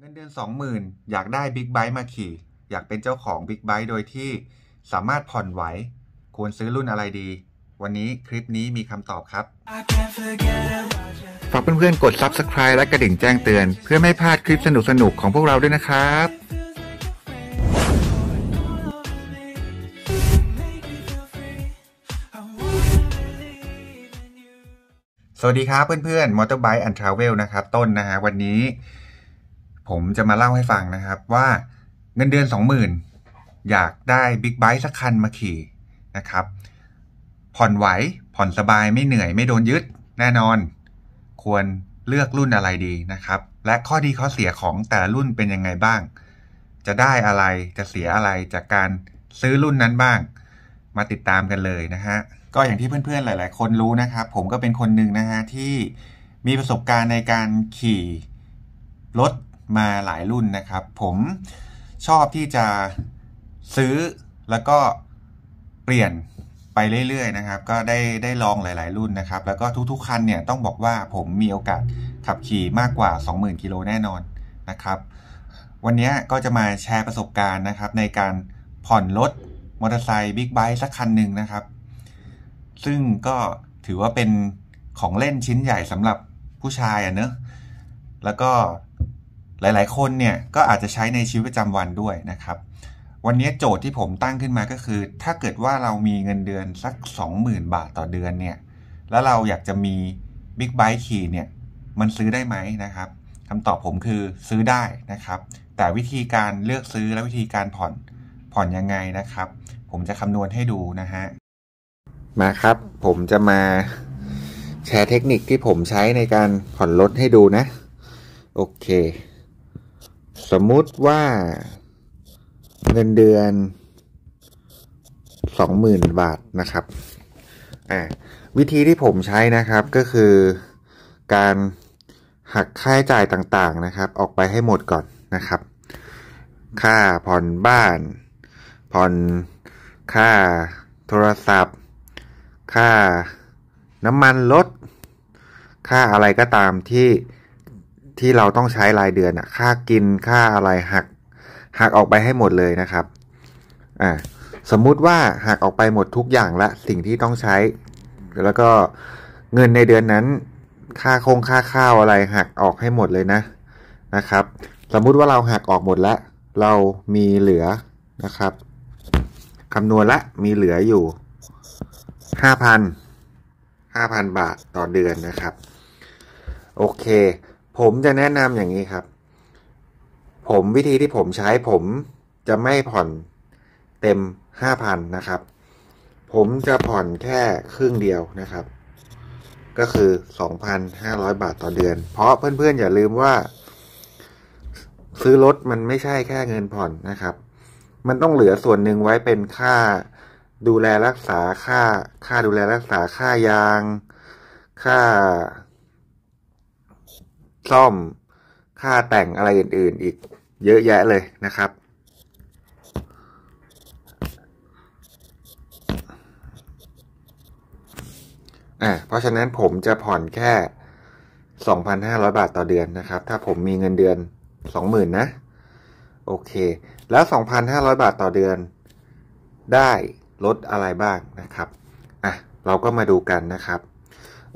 เงินเดือน20,000อยากได้บิ๊กไบค์มาขี่ อยากเป็นเจ้าของบิ๊กไบค์โดยที่สามารถผ่อนไหว ควรซื้อรุ่นอะไรดี วันนี้คลิปนี้มีคำตอบครับ ฝากเพื่อนๆ กด Subscribe และกระดิ่งแจ้งเตือนเพื่อไม่พลาดคลิปสนุกๆ ของพวกเราด้วยนะครับ สวัสดีครับเพื่อนๆ Motorbike and Travel นะครับต้นนะฮะวันนี้ผมจะมาเล่าให้ฟังนะครับ ว่าเงินเดือน20,000อยากได้บิ๊กไบค์สักคันมาขี่นะครับผ่อนไหว ผ่อนสบายไม่เหนื่อยไม่โดนยึดแน่นอน ควรเลือกรุ่นอะไรดีนะครับและข้อดีข้อเสียของแต่ละรุ่นเป็นยังไงบ้าง จะได้อะไรจะเสียอะไรจากการซื้อรุ่นนั้นบ้าง มาติดตามกันเลยนะฮะ ก็อย่างที่เพื่อนๆหลายๆ คนรู้นะครับ ผมก็เป็นคนหนึ่งนะฮะที่มีประสบการณ์ในการขี่รถมาหลายรุ่นนะครับ ผมชอบที่จะซื้อแล้วก็เปลี่ยนไปเรื่อยๆนะครับ ก็ได้ได้ลองหลายๆรุ่นนะครับ แล้วก็ทุกๆคันเนี่ย ต้องบอกว่าผมมีโอกาสขับขี่มากกว่า20,000กิโลแน่นอนนะครับ วันนี้ก็จะมาแชร์ประสบการณ์นะครับ ในการผ่อนรถมอเตอร์ไซค์บิ๊กไบค์สักคันหนึ่งนะครับ ซึ่งก็ถือว่าเป็นของเล่นชิ้นใหญ่สำหรับผู้ชายอ่ะเนอะแล้วก็หลายๆ คน เนี่ยก็อาจจะใช้ในชีวิตประจำวันด้วยนะครับ วันนี้โจทย์ที่ผมตั้งขึ้นมาก็คือ ถ้าเกิดว่าเรามีเงินเดือนสัก 20,000 บาทต่อเดือนเนี่ย แล้วเราอยากจะมีบิ๊กไบค์ขี่เนี่ย มันซื้อได้ไหมนะครับ คำตอบผมคือซื้อได้นะครับ แต่วิธีการเลือกซื้อและวิธีการผ่อน ผ่อนยังไงนะครับ ผมจะคำนวณให้ดูนะฮะ มาครับ ผมจะมาแชร์เทคนิคที่ผมใช้ในการผ่อนรถให้ดูนะ โอเคสมมุติว่า เงินเดือนสองหมื่นบาทนะครับ อ่า วิธีที่ผมใช้นะครับก็คือการหักค่าใช้จ่ายต่างๆนะครับ ออกไปให้หมดก่อนนะครับ ค่าผ่อนบ้าน ผ่อนค่าโทรศัพท์ ค่าน้ำมันรถ ค่าอะไรก็ตามที่ที่เราต้องใช้รายเดือนอะค่ากินค่าอะไรหักหักออกไปให้หมดเลยนะครับอ่าสมมุติว่าหักออกไปหมดทุกอย่างละสิ่งที่ต้องใช้แล้วก็เงินในเดือนนั้น ค่าคงค่าข้าวอะไรหักออกให้หมดเลยนะนะครับ สมมุติว่าเราหักออกหมดแล้วเรามีเหลือนะครับคำนวณละมีเหลืออยู่ห้าพันห้าพันบาทต่อเดือนนะครับ โอเคผมจะแนะนำอย่างนี้ครับ ผมวิธีที่ผมใช้ผมจะไม่ผ่อนเต็มห้าพันะครับ ผมจะผ่อนแค่ครึ่งเดียวนะครับ ก็คือ 2,500 บาทต่อเดือน เพราะเพื่อนๆ อย่าลืมว่า ซื้อรถมันไม่ใช่แค่เงินผ่อนนะครับ มันต้องเหลือส่วนหนึ่งไว้เป็นค่า ดูแลรักษาค่า ค่าดูแลรักษาค่ายาง ค่าซ่อมค่าแต่งอะไรอื่น ๆอีกเยอะแยะเลยนะครับอ่เพราะฉะนั้นผมจะผ่อนแค่ 2,500 บาทต่อเดือนนะครับ ถ้าผมมีเงินเดือน 20,000นะ โอเค แล้ว 2,500 บาทต่อเดือน ได้ลดอะไรบ้างนะครับอ่ะเราก็มาดูกันนะครับ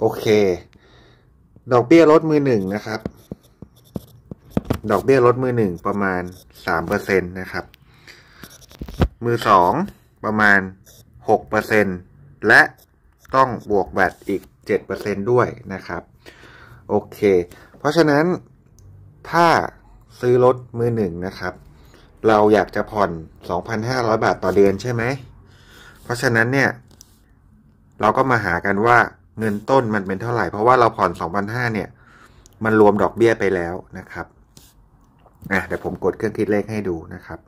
โอเคดอกเบี้ยลดมือหนึ่งนะครับ ดอกเบี้ยลดมือหนึ่งประมาณสามเปอร์เซ็นตนะครับ มือสองประมาณหกเปอร์เซ็นและต้องบวกแบตอีกเจ็ดเปอร์เซ็นด้วยนะครับ โอเค เพราะฉะนั้นถ้าซื้อรถมือหนึ่งนะครับ เราอยากจะผ่อน2,500บาทต่อเดือนใช่ไหม เพราะฉะนั้นเนี่ย เราก็มาหากันว่าเงินต้นมันเป็นเท่าไหร่ เพราะว่าเราผ่อน 2,500 เนี่ย มันรวมดอกเบี้ยไปแล้วนะครับอ่ะเดี๋ยวผมกดเครื่องคิดเลขให้ดูนะครับ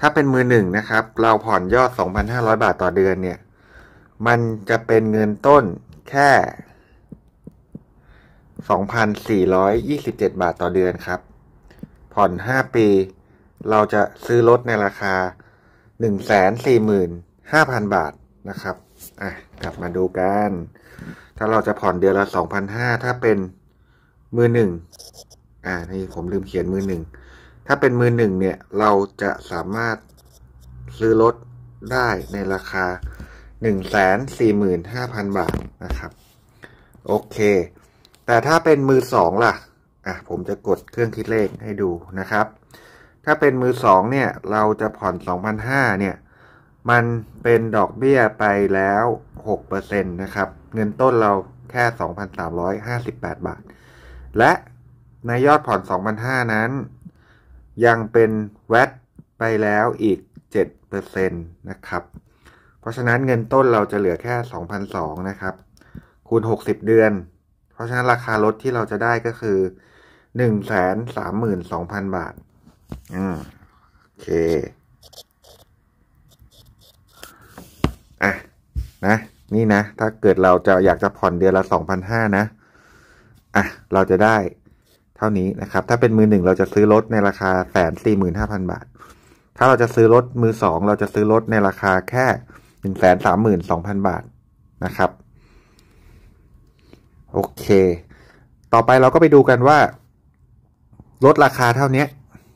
ถ้าเป็นมือหนึ่งนะครับ เราผ่อนยอด 2,500 บาทต่อเดือนเนี่ย มันจะเป็นเงินต้นแค่ 2,427 บาทต่อเดือนครับ ผ่อน 5 ปีเราจะซื้อรถในราคา 1,45,000 บาทนะครับอ่ะกลับมาดูกันถ้าเราจะผ่อนเดือนละสองพันห้าถ้าเป็นมือหนึ่งอ่า นี่ผมลืมเขียนมือหนึ่งถ้าเป็นมือหนึ่งเนี่ยเราจะสามารถซื้อรถได้ในราคาหนึ่งแสนสี่หมื่นห้าพันบาทนะครับ โอเค แต่ถ้าเป็นมือสองล่ะอ่ะผมจะกดเครื่องคิดเลขให้ดูนะครับ ถ้าเป็นมือสองเนี่ยเราจะผ่อนสองพันห้าเนี่ยมันเป็นดอกเบี้ยไปแล้วหกเปอร์เซ็นตนะครับเงินต้นเราแค่ 2,358 บาท และในยอดผ่อน 2,500นั้น ยังเป็นแวดไปแล้วอีก 7%นะครับ เพราะฉะนั้นเงินต้นเราจะเหลือแค่ 2,200นะครับ คูณ 60 เดือน เพราะฉะนั้นราคารถที่เราจะได้ก็คือ 132,000 บาท อืมโอเคี่นะถ้าเกิดเราจะอยากจะผ่อนเดือนละสองพันห้านะอ่ะเราจะได้เท่านี้นะครับ ถ้าเป็นมือหนึ่งเราจะซื้อรถในราคาแสนสี่หมื่นห้าพันบาท ถ้าเราจะซื้อรถมือสองเราจะซื้อรถในราคาแค่หนึ่งแสนสามหมื่นสองพันบาทนะครับ โอเค ต่อไปเราก็ไปดูกันว่าลดราคาเท่านี้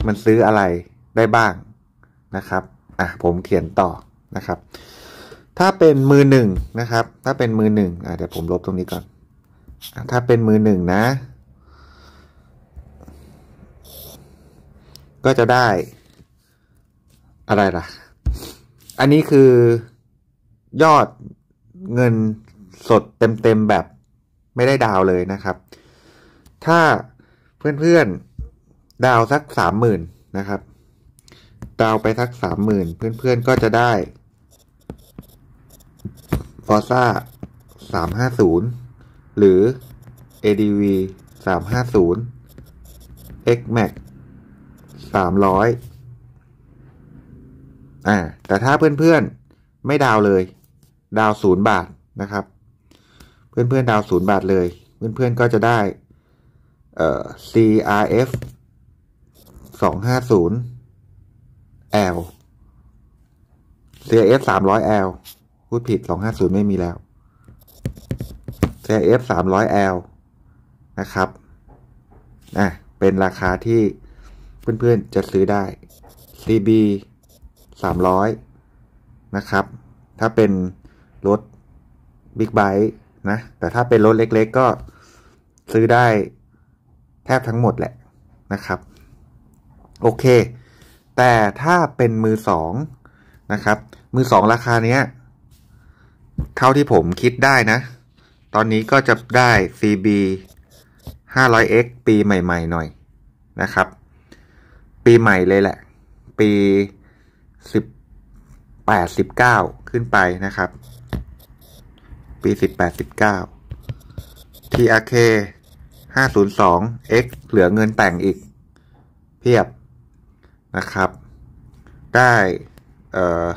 มันซื้ออะไรได้บ้างนะครับอ่ะผมเขียนต่อนะครับถ้าเป็นมือหนึ่งนะครับ ถ้าเป็นมือหนึ่งเดี๋ยวผมลบตรงนี้ก่อนถ้าเป็นมือหนึ่งนะ ก็จะได้ อะไรล่ะ อันนี้คือยอดเงินสดเต็มๆ แบบ ไม่ได้ดาวเลยนะครับ ถ้าเพื่อนๆดาวสักสามหมื่นนะครับดาวไปสักสามหมื่นเพื่อนๆก็จะได้ฟอร์ซ่าสามห้าศูนย์หรือ ADV สามห้าศูนย์ XMAX สามร้อยอ่าแต่ถ้าเพื่อนๆ ไม่ดาวเลย ดาวศูนย์บาท นะครับ เพื่อนๆ ดาวศูนย์บาทเลย เพื่อนๆก็จะได้เอ่อ CRF สองห้าศูนย์ L CRF สามร้อย L พูดผิด 250 ไม่มีแล้ว CF 300L นะครับ อ่ะ เป็นราคาที่ เพื่อนๆจะซื้อได้ CB 300นะครับ ถ้าเป็นรถบิ๊กไบค์นะ แต่ถ้าเป็นรถเล็ก ๆ ก็ซื้อได้แทบทั้งหมดแหละนะครับ โอเค แต่ถ้าเป็นมือสองนะครับ มือสองราคาเนี้ยเท่าที่ผมคิดได้นะ ตอนนี้ก็จะได้ CB 500X ปีใหม่ๆ หน่อยนะครับ ปีใหม่เลยแหละ ปี18 19ขึ้นไปนะครับ ปี18 19 TRK 502 X เหลือเงินแต่งอีก เพียบนะครับ ได้ เอ่อ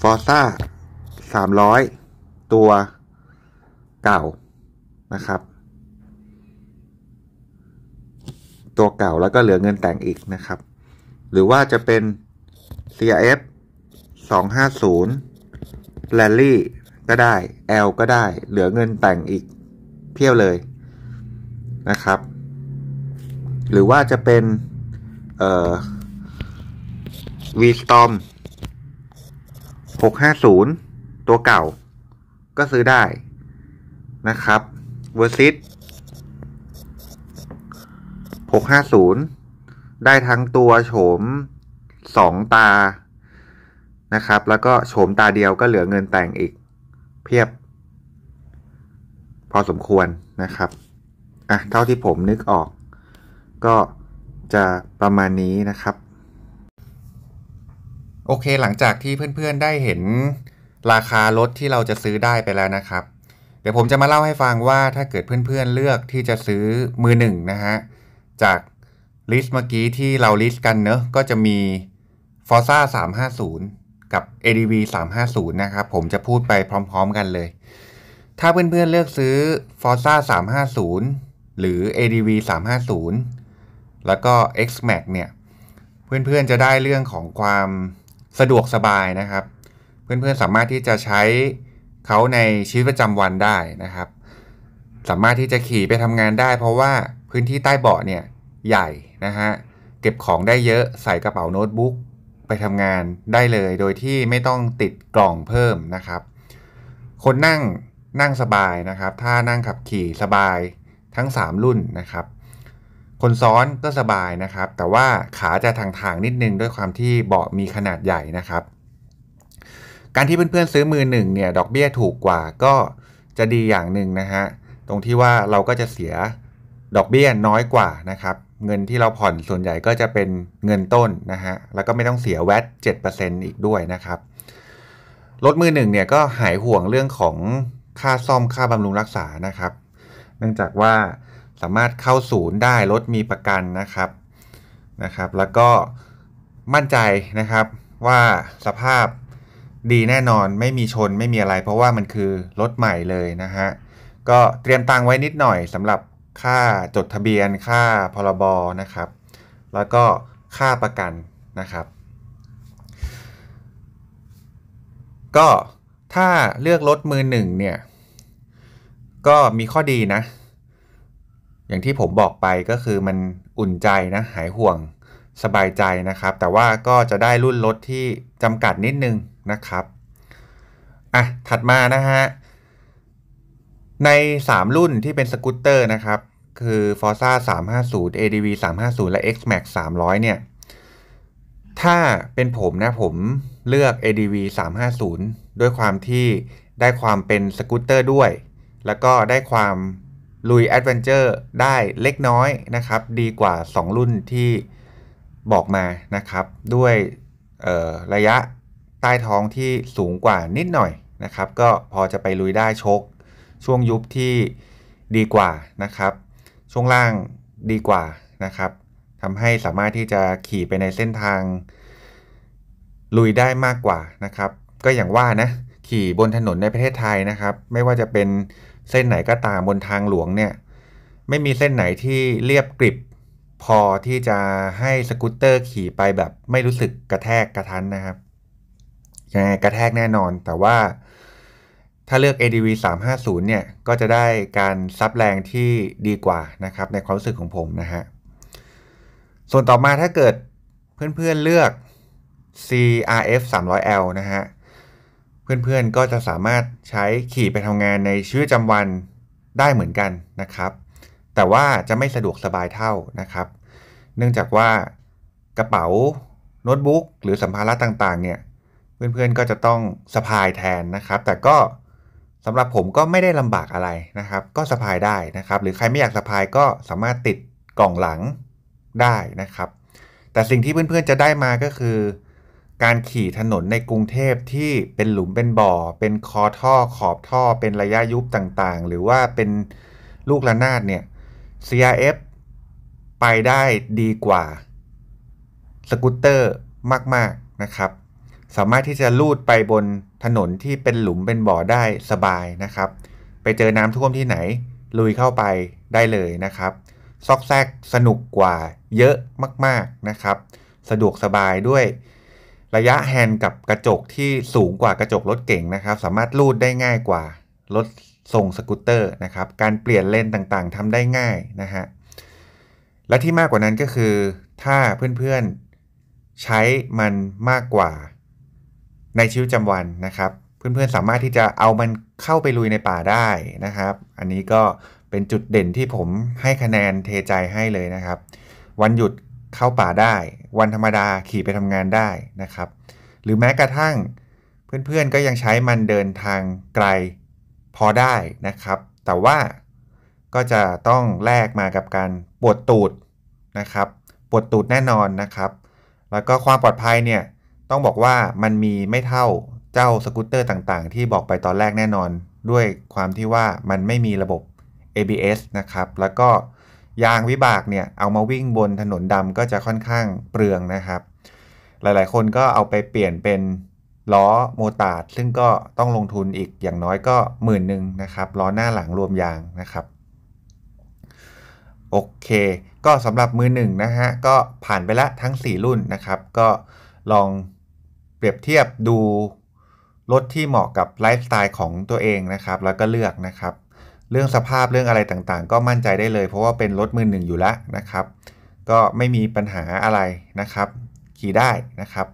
ฟอร์ซ่า300 ตัวเก่านะครับ ตัวเก่าแล้วก็เหลือเงินแต่งอีกนะครับหรือว่าจะเป็น CRF 250 Rally ก็ได้ L ก็ได้เหลือเงินแต่งอีก เพียวเลยนะครับ หรือว่าจะเป็นเอ่อ V Storm 650ตัวเก่าก็ซื้อได้นะครับเวอร์ซิู650 ได้ทั้งตัวโฉม 2 ตา นะครับ แล้วก็โฉมตาเดียวก็เหลือเงินแต่งอีก เพียบพอสมควรนะครับอ่ะเท่าที่ผมนึกออกก็จะประมาณนี้นะครับ โอเคหลังจากที่เพื่อน ๆ ได้เห็นราคารถที่เราจะซื้อได้ไปแล้วนะครับ เดี๋ยวผมจะมาเล่าให้ฟังว่าถ้าเกิดเพื่อนๆเลือกที่จะซื้อมือหนึ่งนะฮะจากลิสต์เมื่อกี้ที่เราลิสต์กันเนอะก็จะมี f o r ซ่า350 กับ ADV 350 นะครับผมจะพูดไปพร้อม ๆ กันเลย ถ้าเพื่อนๆเลือกซื้อ f o r ซ่า350 หรือ ADV 350 แล้วก็ X Max เนี่ยเพื่อนๆจะได้เรื่องของความสะดวกสบายนะครับเพื่อนๆ สามารถที่จะใช้เขาในชีวิตประจำวันได้นะครับ สามารถที่จะขี่ไปทำงานได้เพราะว่าพื้นที่ใต้เบาะเนี่ยใหญ่นะฮะ เก็บของได้เยอะใส่กระเป๋าโน้ตบุ๊กไปทำงานได้เลยโดยที่ไม่ต้องติดกล่องเพิ่มนะครับ คนนั่ง นั่งสบายนะครับ ถ้านั่งขับขี่สบายทั้ง 3 รุ่นนะครับ คนซ้อนก็สบายนะครับ แต่ว่าขาจะทางๆนิดนึงด้วยความที่เบาะมีขนาดใหญ่นะครับการที่เพื่อนๆ ซื้อมือหนึ่งเนี่ย ดอกเบี้ยถูกกว่า ก็จะดีอย่างหนึ่งนะฮะ ตรงที่ว่าเราก็จะเสียดอกเบี้ยน้อยกว่านะครับ เงินที่เราผ่อนส่วนใหญ่ก็จะเป็นเงินต้นนะฮะ แล้วก็ไม่ต้องเสียแวต7%อีกด้วยนะครับ รถมือหนึ่งเนี่ยก็หายห่วงเรื่องของค่าซ่อมค่าบำรุงรักษานะครับ เนื่องจากว่าสามารถเข้าศูนย์ได้รถมีประกันนะครับ นะครับ แล้วก็มั่นใจนะครับว่าสภาพดีแน่นอนไม่มีชนไม่มีอะไร เพราะว่ามันคือรถใหม่เลยนะฮะก็เตรียมตังไว้นิดหน่อยสำหรับค่าจดทะเบียนค่าพรบนะครับแล้วก็ค่าประกันนะครับก็ถ้าเลือกรถมือหนึ่งเนี่ยก็มีข้อดีนะอย่างที่ผมบอกไปก็คือมันอุ่นใจนะหายห่วงสบายใจนะครับ แต่ว่าก็จะได้รุ่นรถที่จำกัดนิดนึงนะครับ อ่ะ ถัดมานะฮะ ใน 3 รุ่นที่เป็นสกูตเตอร์นะครับ คือ Forza 350 ADV 350 และ X-Max 300เนี่ย ถ้าเป็นผมนะผมเลือก ADV 350 ด้วยความที่ได้ความเป็นสกูตเตอร์ด้วย แล้วก็ได้ความลุยแอดเวนเจอร์ได้เล็กน้อยนะครับดีกว่า 2 รุ่นที่บอกมานะครับด้วยระยะใต้ท้องที่สูงกว่านิดหน่อยนะครับ ก็พอจะไปลุยได้ชก ช่วงยุบที่ดีกว่านะครับช่วงล่างดีกว่านะครับทำให้สามารถที่จะขี่ไปในเส้นทาง ลุยได้มากกว่านะครับ ก็อย่างว่านะขี่บนถนนในประเทศไทยนะครับ ไม่ว่าจะเป็นเส้นไหนก็ตามบนทางหลวงเนี่ยไม่มีเส้นไหนที่เรียบกริบ พอที่จะให้สกูตเตอร์ขี่ไปแบบ ไม่รู้สึกกระแทกกระทันนะครับยังไงกระแทกแน่นอนแต่ว่าถ้าเลือก ADV 350เนี่ยก็จะได้การซับแรงที่ดีกว่านะครับในความรู้สึกของผมนะฮะส่วนต่อมาถ้าเกิดเพื่อนๆเเลือก CRF 300L นะฮะเพื่อนๆก็จะสามารถใช้ขี่ไปทำงานในชีวิตประจำวันได้เหมือนกันนะครับแต่ว่าจะไม่สะดวกสบายเท่านะครับ เนื่องจากว่ากระเป๋า โน้ตบุ๊ก หรือสัมภาระต่างๆเนี่ยเพื่อนๆก็จะต้องสะพายแทนนะครับ แต่ก็สำหรับผมก็ไม่ได้ลำบากอะไรนะครับ ก็สะพายได้นะครับ หรือใครไม่อยากสะพายก็สามารถติดกล่องหลังได้นะครับ แต่สิ่งที่เพื่อนๆจะได้มาก็คือ การขี่ถนนในกรุงเทพที่เป็นหลุมเป็นบ่อ เป็นคอท่อขอบท่อ เป็นระยะยุบต่างๆ หรือว่าเป็นลูกระนาดเนี่ย CRF ไปได้ดีกว่าสกูตเตอร์มากๆนะครับสามารถที่จะลูดไปบนถนนที่เป็นหลุมเป็นบ่อได้สบายนะครับ ไปเจอน้ำท่วมที่ไหน ลุยเข้าไปได้เลยนะครับซอกแซกสนุกกว่าเยอะมากๆนะครับ สะดวกสบายด้วย ระยะแฮนด์กับกระจกที่สูงกว่ากระจกรถเก่งนะครับ สามารถลูดได้ง่ายกว่ารถส่งสกูตเตอร์นะครับ การเปลี่ยนเลนต่างๆทำได้ง่ายนะฮะ และที่มากกว่านั้นก็คือถ้าเพื่อนๆใช้มันมากกว่าในชีวิตประจำวันนะครับเพื่อนๆสามารถที่จะเอามันเข้าไปลุยในป่าได้นะครับ อันนี้ก็เป็นจุดเด่นที่ผมให้คะแนนเทใจให้เลยนะครับ วันหยุดเข้าป่าได้ วันธรรมดาขี่ไปทำงานได้นะครับ หรือแม้กระทั่งเพื่อนๆก็ยังใช้มันเดินทางไกลพอได้นะครับ แต่ว่าก็จะต้องแลกมากับการปวดตูดนะครับ ปวดตูดแน่นอนนะครับ แล้วก็ความปลอดภัยเนี่ยต้องบอกว่ามันมีไม่เท่าเจ้าสกูตเตอร์ต่างๆที่บอกไปตอนแรกแน่นอน ด้วยความที่ว่ามันไม่มีระบบ ABS นะครับ แล้วก็ยางวิบากเนี่ยเอามาวิ่งบนถนนดำก็จะค่อนข้างเปลืองนะครับ หลายๆคนก็เอาไปเปลี่ยนเป็นล้อโมตาร์ดซึ่งก็ต้องลงทุนอีกอย่างน้อยก็หมื่นหนึ่งนะครับล้อหน้าหลังรวมยางนะครับโอเค ก็สำหรับมือหนึ่งนะฮะก็ผ่านไปละทั้ง 4 รุ่นนะครับ ก็ลองรียบเทียบดูรถที่เหมาะกับไลฟ์สไตล์ของตัวเองนะครับ แล้วก็เลือกนะครับ เรื่องสภาพเรื่องอะไรต่างๆ ก็มั่นใจได้เลยเพราะว่าเป็นรถมือหนึ่งอยู่แล้วนะครับ ก็ไม่มีปัญหาอะไรนะครับขี่ได้นะครับ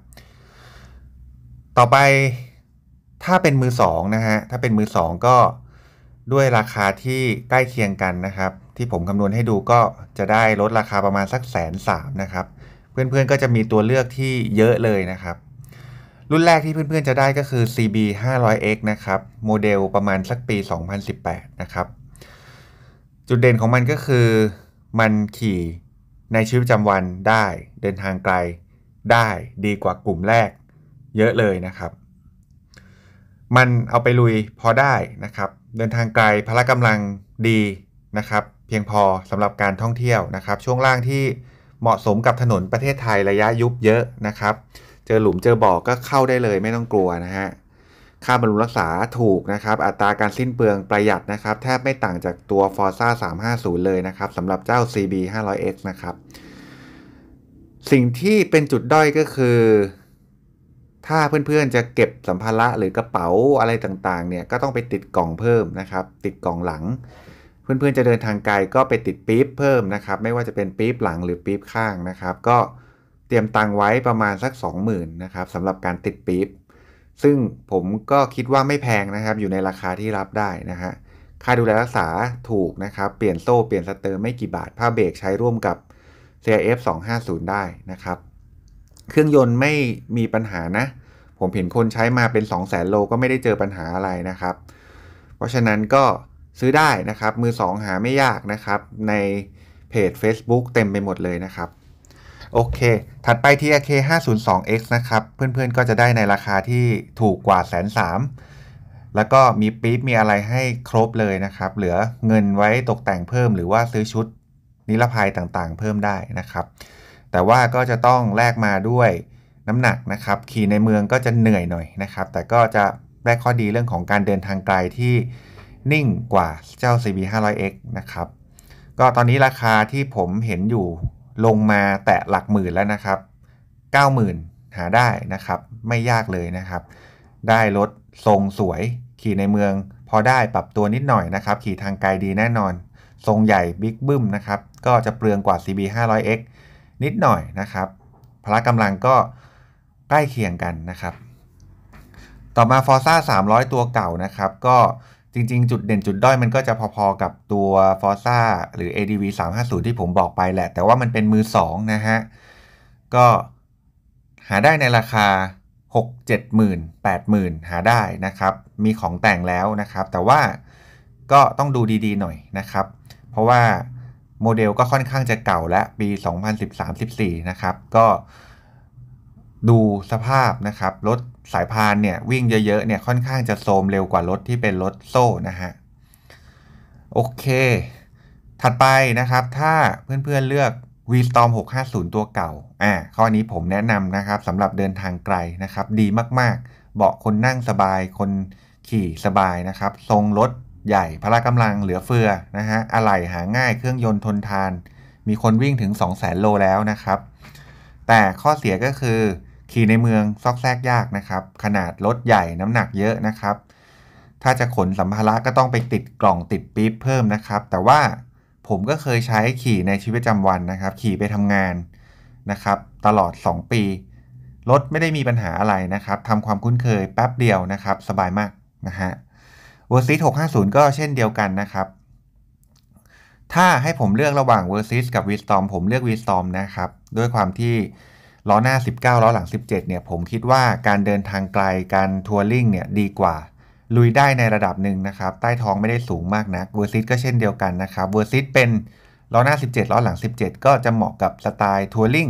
ต่อไปถ้าเป็นมือสองนะฮะ ถ้าเป็นมือสองก็ด้วยราคาที่ใกล้เคียงกันนะครับ ที่ผมคำนวณให้ดูก็จะได้ลดราคาประมาณสักแสนสามนะครับ เพื่อนๆก็จะมีตัวเลือกที่เยอะเลยนะครับรุ่นแรกที่เพื่อนๆจะได้ก็คือ CB 500X นะครับโมเดลประมาณสักปี 2018นะครับจุดเด่นของมันก็คือมันขี่ในชีวิตประจำวันได้เดินทางไกลได้ดีกว่ากลุ่มแรกเยอะเลยนะครับ มันเอาไปลุยพอได้นะครับเดินทางไกลพละกำลังดีนะครับเพียงพอสำหรับการท่องเที่ยวนะครับ ช่วงล่างที่เหมาะสมกับถนนประเทศไทยระยะยุบเยอะนะครับจอหลุมเจอบ่อก็เข้าได้เลยไม่ต้องกลัวนะฮะ ค่าบำรุงรักษาถูกนะครับ อัตราการสิ้นเปลืองประหยัดนะครับ แทบไม่ต่างจากตัว Forza 350 เลยนะครับสำหรับเจ้า CB 500X นะครับ สิ่งที่เป็นจุดด้อยก็คือ ถ้าเพื่อนๆจะเก็บสัมภาระหรือกระเป๋าอะไรต่างๆเนี่ยก็ต้องไปติดกล่องเพิ่มนะครับ ติดกล่องหลัง เพื่อนๆจะเดินทางไกลก็ไปติดปี๊บเพิ่มนะครับไม่ว่าจะเป็นปี๊บหลังหรือปี๊บข้างนะครับ ก็เตรียมตังไว้ประมาณสัก 20,000นะครับสำหรับการติดปี๊บซึ่งผมก็คิดว่าไม่แพงนะครับ อยู่ในราคาที่รับได้นะฮะค่าดูแลรักษาถูกนะครับเปลี่ยนโซ่เปลี่ยนสเตอร์ไม่กี่บาท ผ้าเบรกใช้ร่วมกับ CRF 250 ได้นะครับ เครื่องยนต์ไม่มีปัญหานะ ผมเห็นคนใช้มาเป็น2 0 0 0 0 0 โลก็ไม่ได้เจอปัญหาอะไรนะครับ เพราะฉะนั้นก็ซื้อได้นะครับมือ 2 หาไม่ยากนะครับ ในเพจ Facebook เต็มไปหมดเลยนะครับโอเค ถัดไป TRK 502X นะครับ เพื่อนๆก็จะได้ในราคาที่ถูกกว่าแสนสามแล้วก็มีปี๊บมีอะไรให้ครบเลยนะครับ เหลือเงินไว้ตกแต่งเพิ่มหรือว่าซื้อชุดนิรภัยต่างๆ เพิ่มได้นะครับ แต่ว่าก็จะต้องแลกมาด้วยน้ำหนักนะครับ ขี่ในเมืองก็จะเหนื่อยหน่อยนะครับ แต่ก็จะได้ข้อดีเรื่องของการเดินทางไกลที่นิ่งกว่าเจ้า CB 500X นะครับ ก็ตอนนี้ราคาที่ผมเห็นอยู่ลงมาแตะหลักหมื่นแล้วนะครับ90,000 หาได้นะครับไม่ยากเลยนะครับ ได้รถทรงสวยขี่ในเมือง พอได้ปรับตัวนิดหน่อยนะครับ ขี่ทางไกลดีแน่นอน ทรงใหญ่บิ๊กบึ้มนะครับ ก็จะเปลืองกว่า CB 500X นิดหน่อยนะครับพละกำลังก็ใกล้เคียงกันนะครับ ต่อมา Forza 300 ตัวเก่านะครับก็จริงๆ จุดเด่นจุดด้อยมันก็จะพอๆกับตัว f o r z a หรือ ADV 350 ที่ผมบอกไปแหละ แต่ว่ามันเป็นมือ 2 นะฮะ ก็หาได้ในราคา 6 7หมื่น8หมื่นหาได้นะครับ มีของแต่งแล้วนะครับ แต่ว่าก็ต้องดูดีๆหน่อยนะครับ เพราะว่าโมเดลก็ค่อนข้างจะเก่าและปี 2013-14นะครับก็ดูสภาพนะครับรถสายพานเนี่ยวิ่งเยอะๆเนี่ยค่อนข้างจะโทมเร็วกว่ารถที่เป็นรถโซ่นะฮะโอเค ถัดไปนะครับ ถ้าเพื่อนๆเลือก VStorm 650 ตัวเก่าอ่าข้อนี้ผมแนะนำนะครับสำหรับเดินทางไกลนะครับ ดีมากๆ เบาะคนนั่งสบายคนขี่สบายนะครับ ทรงรถใหญ่พละกำลังเหลือเฟือนะฮะอะไหล่หาง่ายเครื่องยนต์ทนทาน มีคนวิ่งถึง 200,000โลแล้วนะครับแต่ข้อเสียก็คือขี่ในเมืองซอกแซกยากนะครับขนาดรถใหญ่น้ำหนักเยอะนะครับ ถ้าจะขนสัมภาระก็ต้องไปติดกล่องติดปี๊บเพิ่มนะครับ แต่ว่าผมก็เคยใช้ขี่ในชีวิตประจำวันนะครับ ขี่ไปทำงานนะครับตลอด 2 ปี รถไม่ได้มีปัญหาอะไรนะครับทำความคุ้นเคยแป๊บเดียวนะครับ สบายมากนะฮะเวอร์ซีหกห้าศูนย์ก็เช่นเดียวกันนะครับ ถ้าให้ผมเลือกระหว่างเวอร์ซีสกับวีสตอมผมเลือกวีสตอมนะครับด้วยความที่ล้อหน้า19ล้อหลัง 17เนี่ยผมคิดว่าการเดินทางไกลการทัวริงเนี่ยดีกว่า ลุยได้ในระดับหนึ่งนะครับใต้ท้องไม่ได้สูงมากนะักเวอร์ซิตก็เช่นเดียวกันนะครับ เวอร์ซิตเป็นล้อหน้า17ล้อหลัง 17 ก็จะเหมาะกับสไตล์ทัวริง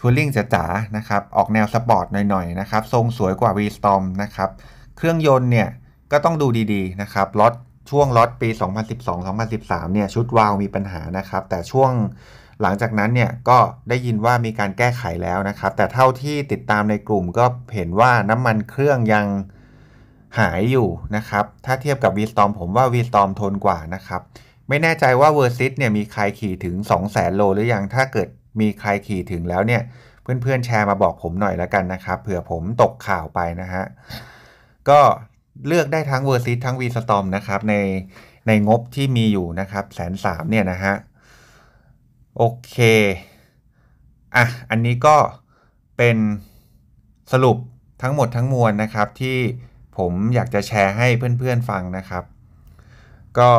ทัวริงจ๋าๆนะครับออกแนวสปอร์ตหน่อยๆนะครับทรงสวยกว่า V-Storm นะครับเครื่องยนต์เนี่ยก็ต้องดูดีๆนะครับรถช่วงรถอปี2012-2013เนี่ยชุดวาลมีปัญหานะครับแต่ช่วงหลังจากนั้นเนี่ยก็ได้ยินว่ามีการแก้ไขแล้วนะครับ แต่เท่าที่ติดตามในกลุ่มก็เห็นว่าน้ำมันเครื่องยังหายอยู่นะครับถ้าเทียบกับวีสตอมผมว่าวีสตอมทนกว่านะครับไม่แน่ใจว่าเวอร์ซิสเนี่ยมีใครขี่ถึง 2 0 0แสนโลหรือยังถ้าเกิดมีใครขี่ถึงแล้วเนี่ยเพื่อนๆ แชร์มาบอกผมหน่อยแล้วกันนะครับเผื่อผมตกข่าวไปนะฮะก็เลือกได้ทั้งเวอร์ซิสทั้งวีสตอมนะครับในในงบที่มีอยู่นะครับแสนสามเนี่ยนะฮะโอเค อ่ะ อันนี้ก็เป็นสรุปทั้งหมดทั้งมวลนะครับ ที่ผมอยากจะแชร์ให้เพื่อนๆฟังนะครับ ก็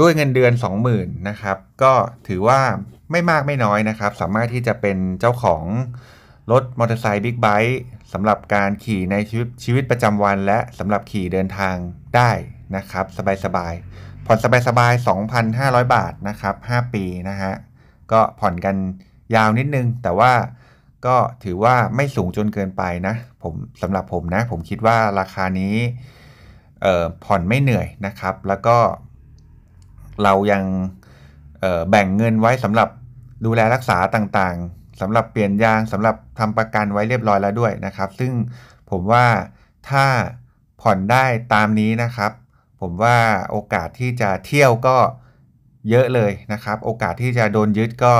ด้วยเงินเดือน 20,000นะครับ ก็ถือว่าไม่มากไม่น้อยนะครับ สามารถที่จะเป็นเจ้าของรถมอเตอร์ไซค์บิ๊กไบค์สำหรับการขี่ในชีวิตประจำวันและสำหรับขี่เดินทางได้นะครับ สบายๆผ่อนสบายๆ 2,500 บาทนะครับ 5 ปีนะฮะ ก็ผ่อนกันยาวนิดนึง แต่ว่าก็ถือว่าไม่สูงจนเกินไปนะ ผมสำหรับผมนะ ผมคิดว่าราคานี้ผ่อนไม่เหนื่อยนะครับ แล้วก็เรายังแบ่งเงินไว้สำหรับดูแลรักษาต่างๆ สำหรับเปลี่ยนยาง สำหรับทำประกันไว้เรียบร้อยแล้วด้วยนะครับ ซึ่งผมว่าถ้าผ่อนได้ตามนี้นะครับผมว่าโอกาสที่จะเที่ยวก็เยอะเลยนะครับ โอกาสที่จะโดนยึดก็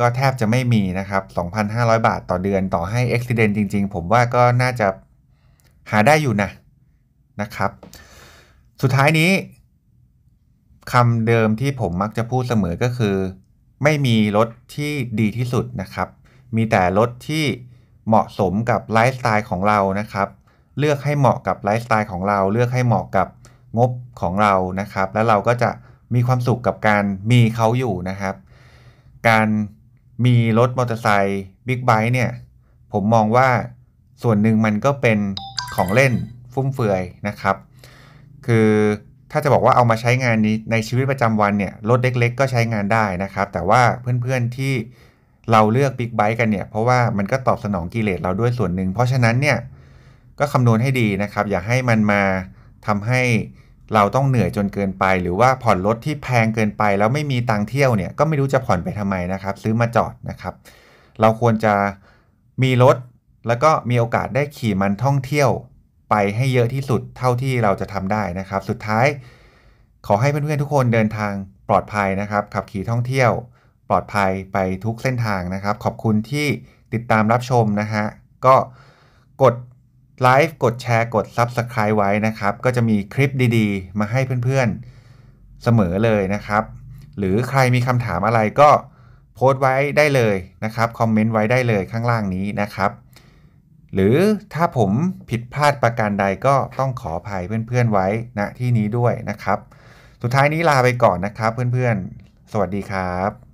ก็แทบจะไม่มีนะครับ2,500 บาทต่อเดือนต่อให้อุบิเหตุจริงๆ ผมว่าก็น่าจะหาได้อยู่นะนะครับ สุดท้ายนี้คำเดิมที่ผมมักจะพูดเสมอก็คือ ไม่มีรถที่ดีที่สุดนะครับ มีแต่รถที่เหมาะสมกับไลฟ์สไตล์ของเรานะครับ เลือกให้เหมาะกับไลฟ์สไตล์ของเรา เลือกให้เหมาะกับงบของเรานะครับ แล้วเราก็จะมีความสุขกับการมีเขาอยู่นะครับ การมีรถมอเตอร์ไซค์บิ๊กไบค์เนี่ย ผมมองว่าส่วนหนึ่งมันก็เป็นของเล่นฟุ่มเฟือยนะครับ คือถ้าจะบอกว่าเอามาใช้งานนี้ในชีวิตประจำวันเนี่ย รถเล็กๆก็ใช้งานได้นะครับ แต่ว่าเพื่อนๆที่เราเลือกบิ๊กไบค์กันเนี่ย เพราะว่ามันก็ตอบสนองกิเลสเราด้วยส่วนหนึ่ง เพราะฉะนั้นเนี่ยก็คำนวณให้ดีนะครับ อย่าให้มันมาทำให้เราต้องเหนื่อยจนเกินไปหรือว่าผ่อนรถที่แพงเกินไปแล้วไม่มีตังเที่ยวเนี่ยก็ไม่รู้จะผ่อนไปทำไมนะครับ ซื้อมาจอดนะครับเราควรจะมีรถแล้วก็มีโอกาสได้ขี่มันท่องเที่ยวไปให้เยอะที่สุดเท่าที่เราจะทำได้นะครับ สุดท้ายขอให้เพื่อนๆทุกคนเดินทางปลอดภัยนะครับขับขี่ท่องเที่ยวปลอดภัยไปทุกเส้นทางนะครับ ขอบคุณที่ติดตามรับชมนะฮะก็กดไลฟ์กดแชร์กด Subscribe ไว้นะครับ ก็จะมีคลิปดีๆ มาให้เพื่อนๆเสมอเลยนะครับ หรือใครมีคำถามอะไรก็โพสต์ไว้ได้เลยนะครับคอมเมนต์ไว้ได้เลยข้างล่างนี้นะครับ หรือถ้าผมผิดพลาดประการใดก็ต้องขออภัยเพื่อนๆไว้ณนะที่นี้ด้วยนะครับ สุดท้ายนี้ลาไปก่อนนะครับเพื่อนๆ สวัสดีครับ